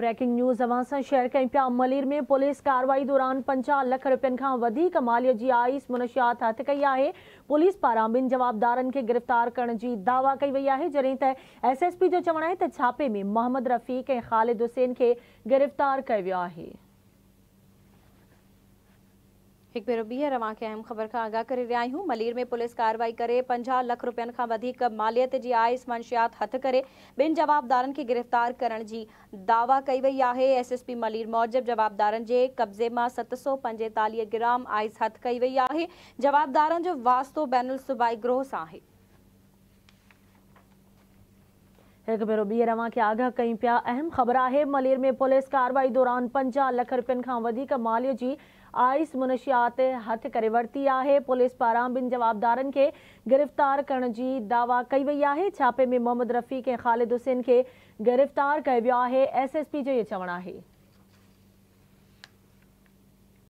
breaking news અવાસા share कई पा मलिर में पुलिस कार्रवाई दौरान पंजा लख रुपयन का माली की आईस मुनशियात हथ कई है पुलिस पारा बिन जवाबदार गिरफ़्तार करण जी दावा कई वही है जॾहिं त पी जो चवण है छापे में मोहम्मद रफ़ीक ए ख़ालिद हुसैन के गिरफ़्तार किया एक भेर ॿीहर अव्हांखे अहम ख़बर का आगाह कर रहा हूँ मलिर में पुलिस कार्रवाई कर पंजा लख रुपयन का मालियत की आयस मंशियात हथ कर बिन जवाबदार के गिरफ़्तार करण जी दावा कई एस एस पी मलिर मौजब जवाबदार के कब्ज़े में सत सौ पंजेताली ग्राम आइस हथ कई वही है जवाबदार जो वास्तो बैनल सूबाई ग्रोह से है एक भेरों बीहर अवां आगाह कयूं पा अहम ख़बर है मलेर में पुलिस कार्रवाई दौरान पंजा लख रुपये का वधीक की जी आइस मुनशियात हथ कर वरती है पुलिस पारा बिन जवाबदार के गिरफ़्तार कर दावा कई वही है छापे में मोहम्मद रफ़ीक़ ए ख़ालिद हुसैन के गिरफ़्तार कर वियो एस एस पी जो ये चवण है